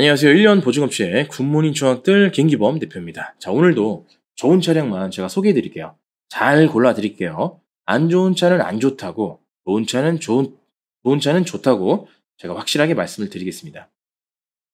안녕하세요. 1년 보증업체 굿모닝 중학들 김기범 대표입니다. 자, 오늘도 좋은 차량만 제가 소개해 드릴게요. 잘 골라 드릴게요. 안 좋은 차는 안 좋다고, 좋은 차는 좋은, 좋은 차는 좋다고 제가 확실하게 말씀을 드리겠습니다.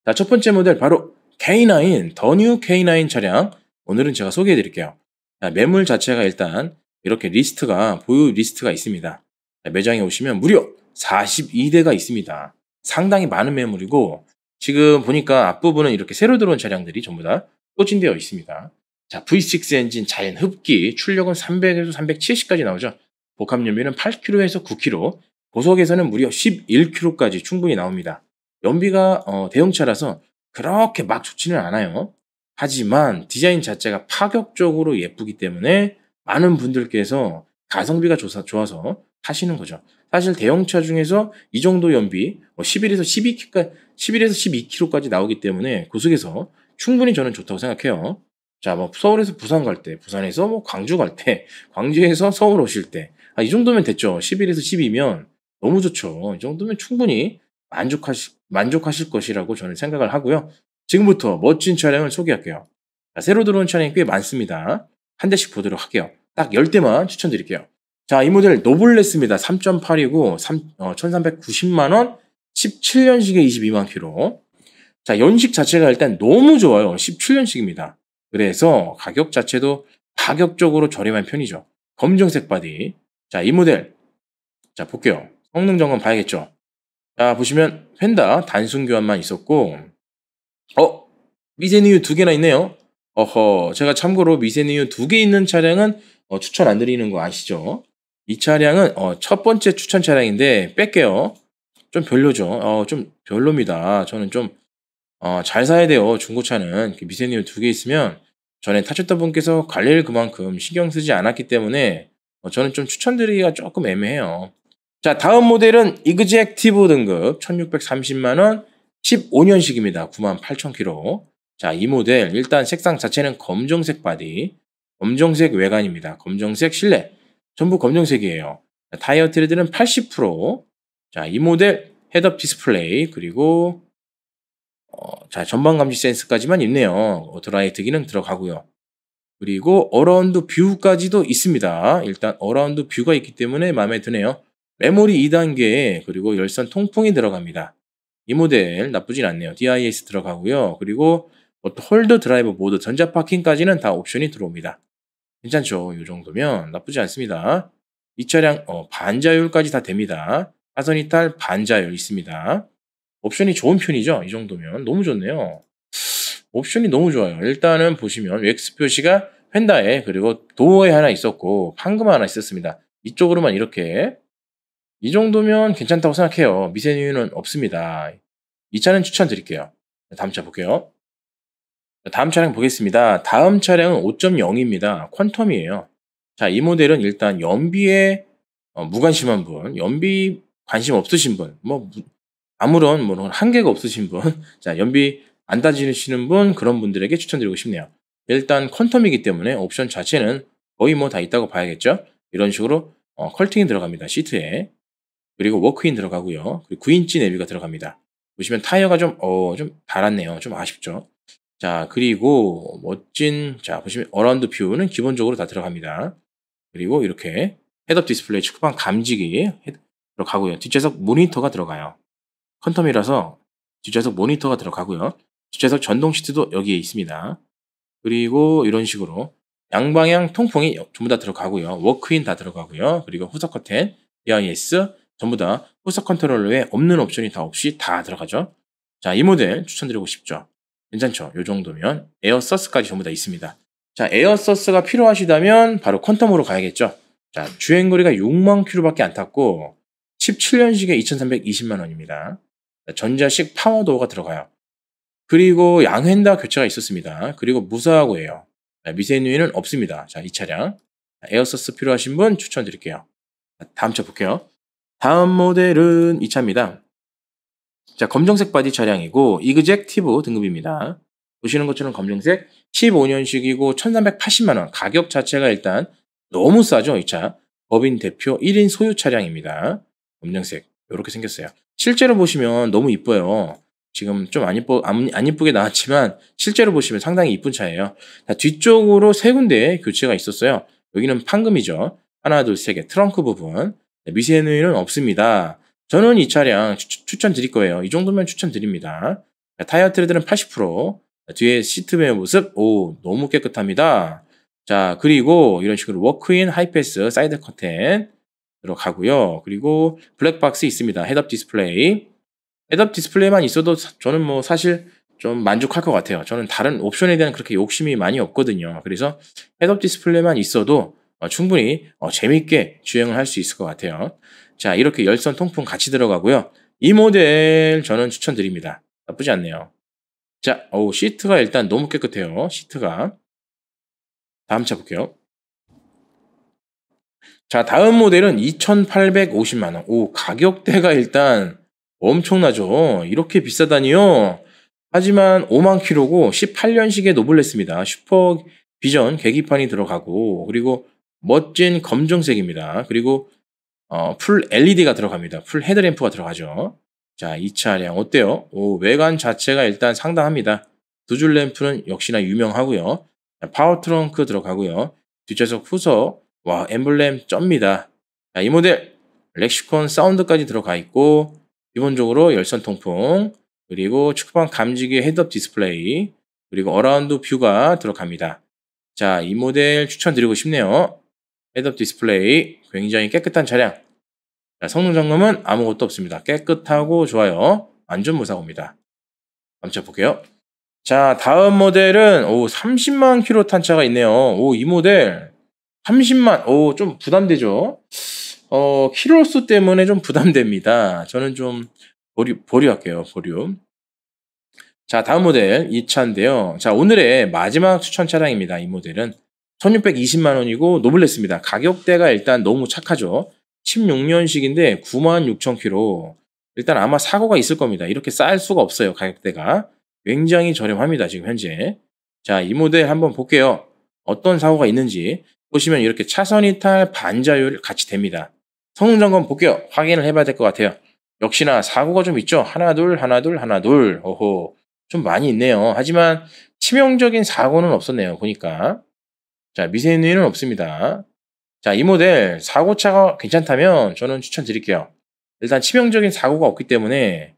자, 첫 번째 모델 바로 K9, 더 뉴 K9 차량. 오늘은 제가 소개해 드릴게요. 자, 매물 자체가 일단 이렇게 리스트가, 보유 리스트가 있습니다. 자, 매장에 오시면 무려 42대가 있습니다. 상당히 많은 매물이고, 지금 보니까 앞부분은 이렇게 새로 들어온 차량들이 전부 다꽂힌되어 있습니다. 자, V6 엔진 자연 흡기, 출력은 300에서 370까지 나오죠. 복합 연비는 8km에서 9km, 고속에서는 무려 11km까지 충분히 나옵니다. 연비가 어, 대형차라서 그렇게 막 좋지는 않아요. 하지만 디자인 자체가 파격적으로 예쁘기 때문에 많은 분들께서 가성비가 좋아서 하시는 거죠. 사실 대형차 중에서 이 정도 연비, 11에서 뭐 12km까지, 11에서 12km까지 나오기 때문에 그 속에서 충분히 저는 좋다고 생각해요. 자, 뭐 서울에서 부산 갈 때, 부산에서 뭐 광주 갈 때, 광주에서 서울 오실 때, 아, 이 정도면 됐죠. 11에서 12면 너무 좋죠. 이 정도면 충분히 만족하시, 만족하실 것이라고 저는 생각을 하고요. 지금부터 멋진 차량을 소개할게요. 자, 새로 들어온 차량이 꽤 많습니다. 한 대씩 보도록 할게요. 딱 10대만 추천드릴게요. 자, 이 모델 노블레스입니다. 3.8이고 어, 1390만원 17년식에 22만 킬로. 자, 연식 자체가 일단 너무 좋아요. 17년식입니다. 그래서 가격 자체도 가격적으로 저렴한 편이죠. 검정색 바디. 자, 이 모델. 자, 볼게요. 성능 점검 봐야겠죠. 자, 보시면 휀다 단순 교환만 있었고 어, 미세니유두 개나 있네요. 어허, 제가 참고로 미세니유두 개 있는 차량은 어, 추천 안 드리는 거 아시죠? 이 차량은 어, 첫 번째 추천 차량인데 뺄게요. 좀 별로죠. 어, 좀 별로입니다. 저는 좀, 어, 잘 사야 돼요. 중고차는. 미세님 두개 있으면 전에 타셨던 분께서 관리를 그만큼 신경 쓰지 않았기 때문에 어, 저는 좀 추천드리기가 조금 애매해요. 자, 다음 모델은 이그지 액티브 등급 1630만원 15년식입니다. 98,000km. 자, 이 모델 일단 색상 자체는 검정색 바디, 검정색 외관입니다. 검정색 실내, 전부 검정색이에요. 타이어 트레드는 80%, 자, 이 모델 헤드업 디스플레이 그리고 어, 자 전방 감지 센스까지만 있네요. 오토라이트 기능 들어가고요. 그리고 어라운드 뷰까지도 있습니다. 일단 어라운드 뷰가 있기 때문에 마음에 드네요. 메모리 2단계 그리고 열선 통풍이 들어갑니다. 이 모델 나쁘진 않네요. DIS 들어가고요. 그리고 홀드 드라이브 모드 전자 파킹까지는 다 옵션이 들어옵니다. 괜찮죠? 이 정도면 나쁘지 않습니다. 이 차량 어, 반자율까지 다 됩니다. 하선이탈 반자열 있습니다. 옵션이 좋은 편이죠. 이 정도면 너무 좋네요. 옵션이 너무 좋아요. 일단은 보시면 X 표시가 펜다에 그리고 도어에 하나 있었고 판금 하나 있었습니다. 이쪽으로만 이렇게 이 정도면 괜찮다고 생각해요. 미세뉴유는 없습니다. 이 차는 추천드릴게요. 다음 차 볼게요. 다음 차량 보겠습니다. 다음 차량은 5.0입니다. 퀀텀이에요. 자, 이 모델은 일단 연비에 어, 무관심한 분, 연비 관심 없으신 분, 뭐 아무런 뭐 한계가 없으신 분, 자 연비 안 따지시는 분 그런 분들에게 추천드리고 싶네요. 일단 퀀텀이기 때문에 옵션 자체는 거의 뭐 다 있다고 봐야겠죠. 이런 식으로 어, 컬팅이 들어갑니다 시트에 그리고 워크인 들어가고요. 그리고 9인치 내비가 들어갑니다. 보시면 타이어가 좀 어좀 어, 달았네요. 좀 아쉽죠. 자 그리고 멋진 자 보시면 어라운드 뷰는 기본적으로 다 들어갑니다. 그리고 이렇게 헤드업 디스플레이 측방 감지기 헤드, 들어가고요. 뒷좌석 모니터가 들어가요. 컨텀이라서 뒷좌석 모니터가 들어가고요. 뒷좌석 전동 시트도 여기에 있습니다. 그리고 이런 식으로 양방향 통풍이 전부 다 들어가고요. 워크인 다 들어가고요. 그리고 후석 커튼, b i s 전부 다 후석 컨트롤러에 없는 옵션이 다 없이 다 들어가죠. 자, 이 모델 추천드리고 싶죠. 괜찮죠? 이 정도면 에어서스까지 전부 다 있습니다. 자, 에어서스가 필요하시다면 바로 퀀텀으로 가야겠죠. 자, 주행거리가 6만 킬로밖에 안 탔고 17년식에 2,320만 원입니다. 전자식 파워도어가 들어가요. 그리고 양현다 교체가 있었습니다. 그리고 무사하고해요 네, 미세누이는 없습니다. 자, 이 차량. 에어서스 필요하신 분 추천드릴게요. 다음 차 볼게요. 다음 모델은 이 차입니다. 자, 검정색 바디 차량이고 이그젝티브 등급입니다. 보시는 것처럼 검정색 15년식이고 1380만 원. 가격 자체가 일단 너무 싸죠, 이 차. 법인 대표 1인 소유 차량입니다. 음량색 이렇게 생겼어요. 실제로 보시면 너무 이뻐요. 지금 좀 안 이뻐 안, 안 이쁘게 나왔지만 실제로 보시면 상당히 이쁜 차예요. 자, 뒤쪽으로 세 군데 교체가 있었어요. 여기는 판금이죠. 하나 둘세개 트렁크 부분 네, 미세누이는 없습니다. 저는 이 차량 추, 천드릴 거예요. 이 정도면 추천드립니다. 자, 타이어 트레드는 80%, 뒤에 시트의 모습, 오, 너무 깨끗합니다. 자, 그리고 이런 식으로 워크인 하이패스 사이드 커튼, 들어가고요. 그리고 블랙박스 있습니다. 헤드업 디스플레이. 헤드업 디스플레이만 있어도 저는 뭐 사실 좀 만족할 것 같아요. 저는 다른 옵션에 대한 그렇게 욕심이 많이 없거든요. 그래서 헤드업 디스플레이만 있어도 어, 충분히 어, 재밌게 주행을 할 수 있을 것 같아요. 자, 이렇게 열선 통풍 같이 들어가고요. 이 모델 저는 추천드립니다. 나쁘지 않네요. 자, 오, 시트가 일단 너무 깨끗해요. 시트가. 다음 차 볼게요. 자, 다음 모델은 2,850만원. 오, 가격대가 일단 엄청나죠? 이렇게 비싸다니요? 하지만 5만 키로고 18년식의 노블레스입니다. 슈퍼 비전 계기판이 들어가고, 그리고 멋진 검정색입니다. 그리고, 어, 풀 LED가 들어갑니다. 풀 헤드램프가 들어가죠. 자, 이 차량 어때요? 오, 외관 자체가 일단 상당합니다. 두 줄 램프는 역시나 유명하고요. 파워 트렁크 들어가고요. 뒷좌석 후석, 와 엠블렘 쩝니다. 자, 이 모델 렉시콘 사운드까지 들어가 있고 기본적으로 열선 통풍 그리고 축구방 감지기 헤드업 디스플레이 그리고 어라운드 뷰가 들어갑니다. 자, 이 모델 추천드리고 싶네요. 헤드업 디스플레이 굉장히 깨끗한 차량. 자, 성능 점검은 아무것도 없습니다. 깨끗하고 좋아요. 완전 무사고입니다. 남자 볼게요. 자, 다음 모델은 오 30만 킬로 탄 차가 있네요. 오 이 모델 30만, 오, 좀 부담되죠? 어, 키로수 때문에 좀 부담됩니다. 저는 좀 보류, 보류할게요, 보류. 자, 다음 모델 2차인데요. 자, 오늘의 마지막 추천 차량입니다. 이 모델은 1620만원이고 노블레스입니다. 가격대가 일단 너무 착하죠. 16년식인데 96,000km. 일단 아마 사고가 있을 겁니다. 이렇게 쌀 수가 없어요. 가격대가. 굉장히 저렴합니다. 지금 현재. 자, 이 모델 한번 볼게요. 어떤 사고가 있는지. 보시면 이렇게 차선 이탈 반자율 같이 됩니다. 성능 점검 볼게요. 확인을 해봐야 될 것 같아요. 역시나 사고가 좀 있죠. 하나 둘 하나 둘 하나 둘 오호 좀 많이 있네요. 하지만 치명적인 사고는 없었네요. 보니까 자 미세누이는 없습니다. 자 이 모델 사고차가 괜찮다면 저는 추천드릴게요. 일단 치명적인 사고가 없기 때문에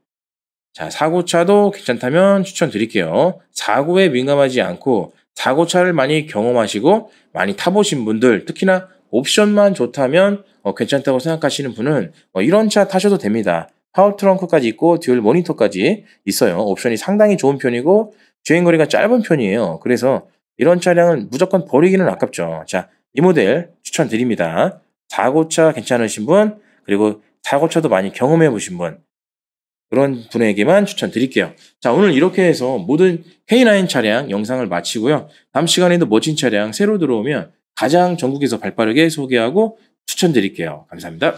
자 사고차도 괜찮다면 추천드릴게요. 사고에 민감하지 않고 자고차를 많이 경험하시고 많이 타보신 분들, 특히나 옵션만 좋다면 어, 괜찮다고 생각하시는 분은 어, 이런 차 타셔도 됩니다. 파워 트렁크까지 있고 듀얼 모니터까지 있어요. 옵션이 상당히 좋은 편이고 주행 거리가 짧은 편이에요. 그래서 이런 차량은 무조건 버리기는 아깝죠. 자, 이 모델 추천드립니다. 4고차 괜찮으신 분, 그리고 4고차도 많이 경험해 보신 분, 그런 분에게만 추천드릴게요. 자, 오늘 이렇게 해서 모든 K9 차량 영상을 마치고요. 다음 시간에도 멋진 차량 새로 들어오면 가장 전국에서 발빠르게 소개하고 추천드릴게요. 감사합니다.